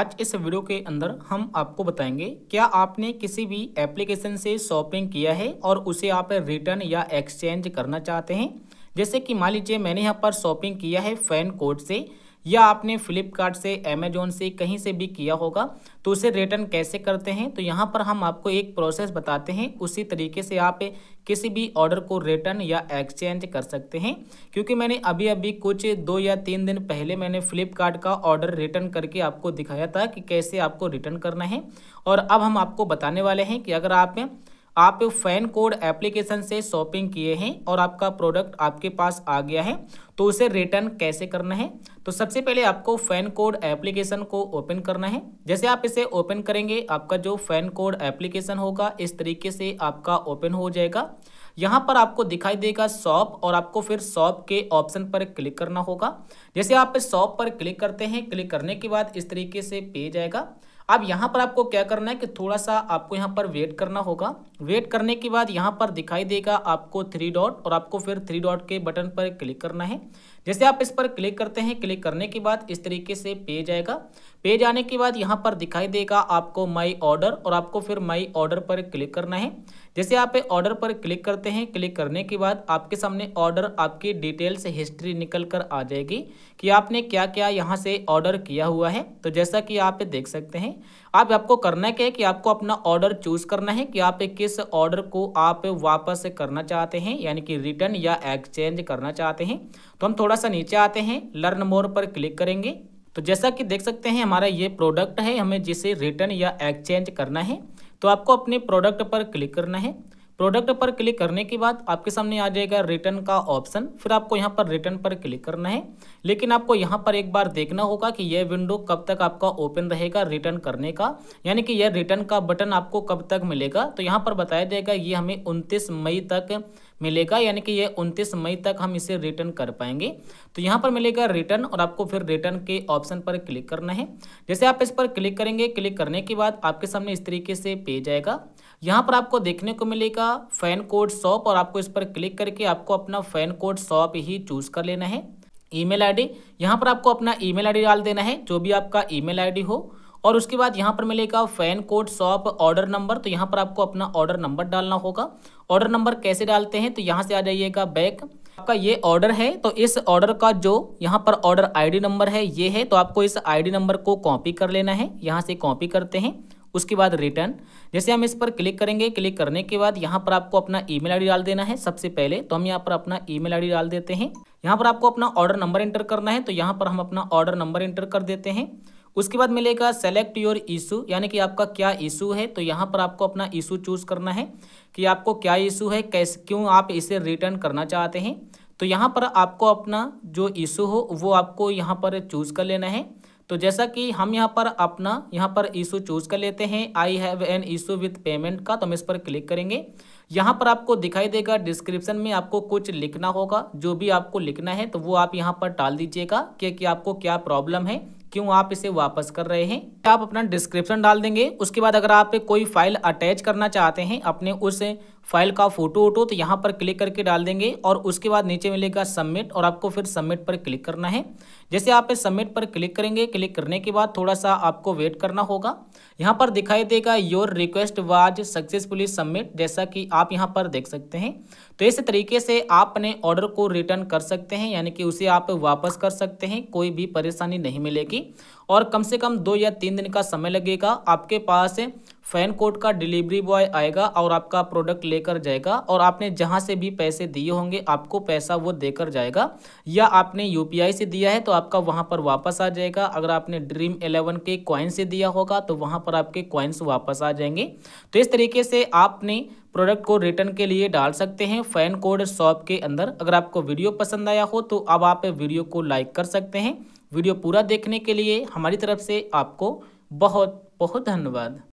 आज इस वीडियो के अंदर हम आपको बताएंगे क्या आपने किसी भी एप्लीकेशन से शॉपिंग किया है और उसे आप रिटर्न या एक्सचेंज करना चाहते हैं जैसे कि मान लीजिए मैंने यहाँ पर शॉपिंग किया है फैन कोड से या आपने फ्लिपकार्ट से अमेजोन से कहीं से भी किया होगा तो उसे रिटर्न कैसे करते हैं तो यहाँ पर हम आपको एक प्रोसेस बताते हैं उसी तरीके से आप किसी भी ऑर्डर को रिटर्न या एक्सचेंज कर सकते हैं क्योंकि मैंने अभी अभी कुछ दो या तीन दिन पहले मैंने फ्लिपकार्ट का ऑर्डर रिटर्न करके आपको दिखाया था कि कैसे आपको रिटर्न करना है और अब हम आपको बताने वाले हैं कि अगर आप आप फैन कोड एप्लीकेशन से शॉपिंग किए हैं और आपका प्रोडक्ट आपके पास आ गया है तो उसे रिटर्न कैसे करना है तो सबसे पहले आपको फैन कोड एप्लीकेशन को ओपन करना है जैसे आप इसे ओपन करेंगे आपका जो फैन कोड एप्लीकेशन होगा इस तरीके से आपका ओपन हो जाएगा यहाँ पर आपको दिखाई देगा शॉप और आपको फिर शॉप के ऑप्शन पर क्लिक करना होगा जैसे आप शॉप पर क्लिक करते हैं क्लिक करने के बाद इस तरीके से पेज आएगा अब यहाँ पर आपको क्या करना है कि थोड़ा सा आपको यहाँ पर वेट करना होगा वेट करने के बाद यहाँ पर दिखाई देगा आपको थ्री डॉट और आपको फिर थ्री डॉट के बटन पर क्लिक करना है जैसे आप इस पर क्लिक करते हैं क्लिक करने के बाद इस तरीके से पेज आएगा पेज आने के बाद यहाँ पर दिखाई देगा आपको माई ऑर्डर और आपको फिर माई ऑर्डर पर क्लिक करना है जैसे आप ऑर्डर पर क्लिक करते हैं क्लिक करने के बाद आपके सामने ऑर्डर आपकी डिटेल्स हिस्ट्री निकल कर आ जाएगी कि आपने क्या क्या यहाँ से ऑर्डर किया हुआ है तो जैसा कि आप देख सकते हैं आप आपको करना क्या है कि आपको अपना ऑर्डर चूज करना है कि आप किस ऑर्डर को आप वापस करना चाहते हैं यानी कि रिटर्न या एक्सचेंज करना चाहते हैं तो हम थोड़ा सा नीचे आते हैं लर्न मोर पर क्लिक करेंगे तो जैसा कि देख सकते हैं हमारा ये प्रोडक्ट है हमें जिसे रिटर्न या एक्सचेंज करना है तो आपको अपने प्रोडक्ट पर क्लिक करना है प्रोडक्ट पर क्लिक करने के बाद आपके सामने आ जाएगा रिटर्न का ऑप्शन फिर आपको यहाँ पर रिटर्न पर क्लिक करना है लेकिन आपको यहाँ पर एक बार देखना होगा कि यह विंडो कब तक आपका ओपन रहेगा रिटर्न करने का यानी कि यह रिटर्न का बटन आपको कब तक मिलेगा तो यहाँ पर बताया जाएगा ये हमें उनतीस मई तक मिलेगा यानी कि ये 29 मई तक हम इसे रिटर्न कर पाएंगे तो यहाँ पर मिलेगा रिटर्न और आपको फिर रिटर्न के ऑप्शन पर क्लिक करना है जैसे आप इस पर क्लिक करेंगे क्लिक करने के बाद आपके सामने इस तरीके से पेज आएगा यहाँ पर आपको देखने को मिलेगा फैन कोड शॉप और आपको इस पर क्लिक करके आपको अपना फैन कोड शॉप ही चूज़ कर लेना है ईमेल आईडी यहाँ पर आपको अपना ईमेल आईडी डाल देना है जो भी आपका ईमेल आईडी हो और उसके बाद यहाँ पर मिलेगा FanCode shop order number तो यहाँ पर आपको अपना ऑर्डर नंबर डालना होगा ऑर्डर नंबर कैसे डालते हैं तो यहाँ से आ जाइएगा बैक आपका ये ऑर्डर है तो इस ऑर्डर का जो यहाँ पर ऑर्डर आईडी नंबर है ये है तो आपको इस आईडी नंबर को कॉपी कर लेना है यहाँ से कॉपी करते हैं उसके बाद रिटर्न जैसे हम इस पर क्लिक करेंगे क्लिक करने के बाद यहाँ पर आपको अपना ई मेल डाल देना है सबसे पहले तो हम यहाँ पर अपना ई मेल डाल देते हैं यहाँ पर आपको अपना ऑर्डर नंबर एंटर करना है तो यहाँ पर हम अपना ऑर्डर नंबर एंटर कर देते हैं उसके बाद मिलेगा सेलेक्ट योर इशू यानी कि आपका क्या इशू है तो यहाँ पर आपको अपना इशू चूज़ करना है कि आपको क्या इशू है कैसे क्यों आप इसे रिटर्न करना चाहते हैं तो यहाँ पर आपको अपना जो इशू हो वो आपको यहाँ पर चूज़ कर लेना है तो जैसा कि हम यहाँ पर अपना यहाँ पर इशू चूज़ कर लेते हैं I have an issue with payment का तो हम इस पर क्लिक करेंगे यहाँ पर आपको दिखाई देगा डिस्क्रिप्शन में आपको कुछ लिखना होगा जो भी आपको लिखना है तो वो आप यहाँ पर डाल दीजिएगा कि, कि आपको क्या प्रॉब्लम है क्यों आप इसे वापस कर रहे हैं आप अपना डिस्क्रिप्शन डाल देंगे उसके बाद अगर आप कोई फाइल अटैच करना चाहते हैं अपने उस फाइल का फोटो वोटो तो यहाँ पर क्लिक करके डाल देंगे और उसके बाद नीचे मिलेगा सबमिट और आपको फिर सबमिट पर क्लिक करना है जैसे आप इस सबमिट पर क्लिक करेंगे क्लिक करने के बाद थोड़ा सा आपको वेट करना होगा यहाँ पर दिखाई देगा your request was successfully submit जैसा कि आप यहाँ पर देख सकते हैं तो इस तरीके से आप अपने ऑर्डर को रिटर्न कर सकते हैं यानी कि उसे आप वापस कर सकते हैं कोई भी परेशानी नहीं मिलेगी और कम से कम दो या तीन दिन का समय लगेगा आपके पास फैन कोड का डिलीवरी बॉय आएगा और आपका प्रोडक्ट लेकर जाएगा और आपने जहाँ से भी पैसे दिए होंगे आपको पैसा वो देकर जाएगा या आपने यू से दिया है तो आपका वहाँ पर वापस आ जाएगा अगर आपने ड्रीम एलेवन के कॉइन से दिया होगा तो वहाँ पर आपके कॉइन्स वापस आ जाएंगे तो इस तरीके से आपने प्रोडक्ट को रिटर्न के लिए डाल सकते हैं फैन कोड शॉप के अंदर अगर आपको वीडियो पसंद आया हो तो अब आप वीडियो को लाइक कर सकते हैं वीडियो पूरा देखने के लिए हमारी तरफ से आपको बहुत बहुत धन्यवाद